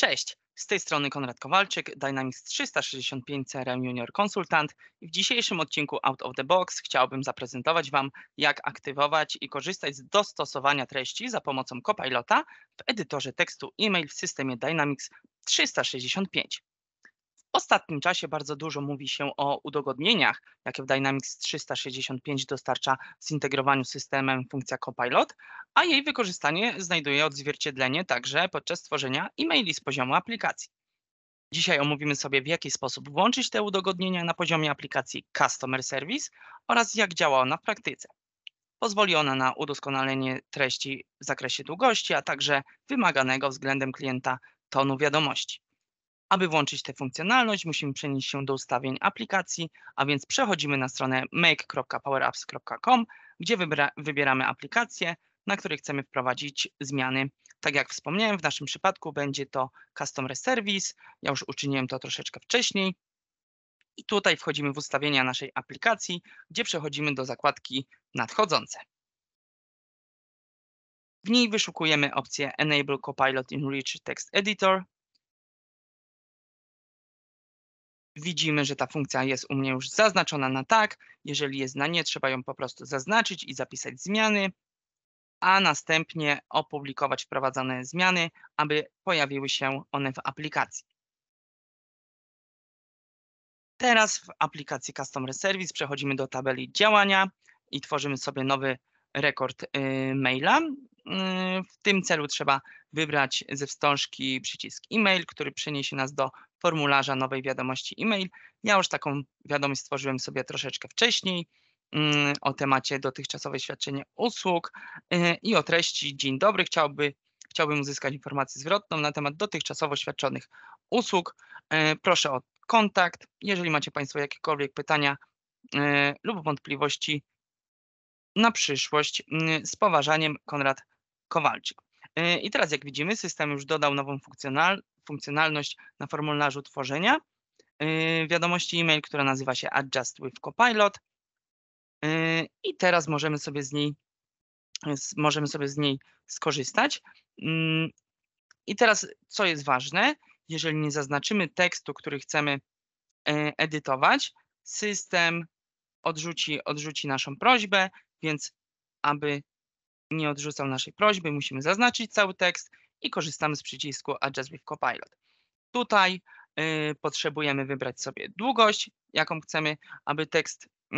Cześć, z tej strony Konrad Kowalczyk, Dynamics 365 CRM Junior Konsultant i w dzisiejszym odcinku Out of the Box chciałbym zaprezentować Wam, jak aktywować i korzystać z dostosowania treści za pomocą Copilota w edytorze tekstu e-mail w systemie Dynamics 365 ostatnim czasie bardzo dużo mówi się o udogodnieniach, jakie w Dynamics 365 dostarcza w zintegrowaniu systemem funkcja Copilot, a jej wykorzystanie znajduje odzwierciedlenie także podczas tworzenia e-maili z poziomu aplikacji. Dzisiaj omówimy sobie, w jaki sposób włączyć te udogodnienia na poziomie aplikacji Customer Service oraz jak działa ona w praktyce. Pozwoli ona na udoskonalenie treści w zakresie długości, a także wymaganego względem klienta tonu wiadomości. Aby włączyć tę funkcjonalność, musimy przenieść się do ustawień aplikacji, a więc przechodzimy na stronę make.powerapps.com, gdzie wybra, wybieramy aplikację, na której chcemy wprowadzić zmiany. Tak jak wspomniałem, w naszym przypadku będzie to Customer Service. Ja już uczyniłem to troszeczkę wcześniej. I tutaj wchodzimy w ustawienia naszej aplikacji, gdzie przechodzimy do zakładki nadchodzące. W niej wyszukujemy opcję Enable Copilot in Rich Text Editor, widzimy, że ta funkcja jest u mnie już zaznaczona na tak. Jeżeli jest na nie, trzeba ją po prostu zaznaczyć i zapisać zmiany, a następnie opublikować wprowadzane zmiany, aby pojawiły się one w aplikacji. Teraz w aplikacji Customer Service przechodzimy do tabeli działania i tworzymy sobie nowy rekord y, maila. Y, w tym celu trzeba wybrać ze wstążki przycisk e-mail, który przeniesie nas do formularza nowej wiadomości e-mail. Ja już taką wiadomość stworzyłem sobie troszeczkę wcześniej mm, o temacie dotychczasowe świadczenie usług e, i o treści Dzień dobry. Chciałby, chciałbym uzyskać informację zwrotną na temat dotychczasowo świadczonych usług. E, proszę o kontakt. Jeżeli macie Państwo jakiekolwiek pytania e, lub wątpliwości na przyszłość, mm, z poważaniem Konrad Kowalczyk. I teraz jak widzimy system już dodał nową funkcjonal funkcjonalność na formularzu tworzenia y, wiadomości e-mail, która nazywa się Adjust with Copilot. Y, I teraz możemy sobie z niej możemy sobie z niej skorzystać. Y, I teraz, co jest ważne, jeżeli nie zaznaczymy tekstu, który chcemy edytować, system odrzuci, odrzuci naszą prośbę, więc aby nie odrzucał naszej prośby, musimy zaznaczyć cały tekst i korzystamy z przycisku Adjust with Copilot. Tutaj y, potrzebujemy wybrać sobie długość, jaką chcemy, aby tekst y,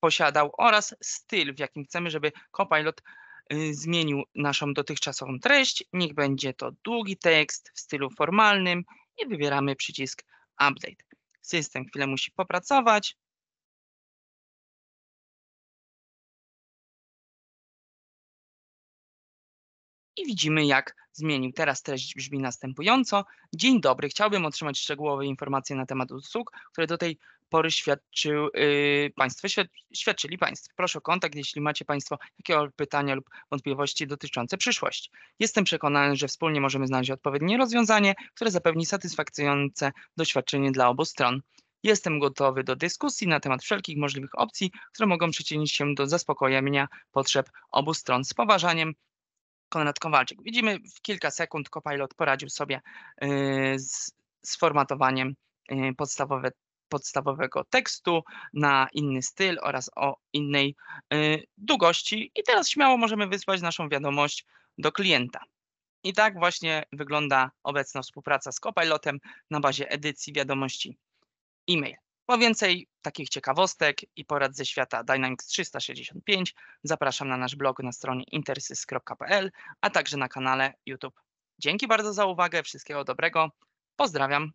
posiadał oraz styl, w jakim chcemy, żeby Copilot y, zmienił naszą dotychczasową treść. Niech będzie to długi tekst w stylu formalnym i wybieramy przycisk Update. System chwilę musi popracować. widzimy, jak zmienił. Teraz treść brzmi następująco. Dzień dobry, chciałbym otrzymać szczegółowe informacje na temat usług, które do tej pory świadczył, yy, państwo, świadczyli Państwo. Proszę o kontakt, jeśli macie Państwo jakieś pytania lub wątpliwości dotyczące przyszłości. Jestem przekonany, że wspólnie możemy znaleźć odpowiednie rozwiązanie, które zapewni satysfakcjonujące doświadczenie dla obu stron. Jestem gotowy do dyskusji na temat wszelkich możliwych opcji, które mogą przyczynić się do zaspokojenia potrzeb obu stron. Z poważaniem, Konrad Kowalczyk. Widzimy w kilka sekund Copilot poradził sobie y, z, z formatowaniem y, podstawowe, podstawowego tekstu na inny styl oraz o innej y, długości i teraz śmiało możemy wysłać naszą wiadomość do klienta. I tak właśnie wygląda obecna współpraca z Copilotem na bazie edycji wiadomości e-mail. Po więcej takich ciekawostek i porad ze świata Dynamics 365 zapraszam na nasz blog na stronie intersys.pl, a także na kanale YouTube. Dzięki bardzo za uwagę, wszystkiego dobrego. Pozdrawiam.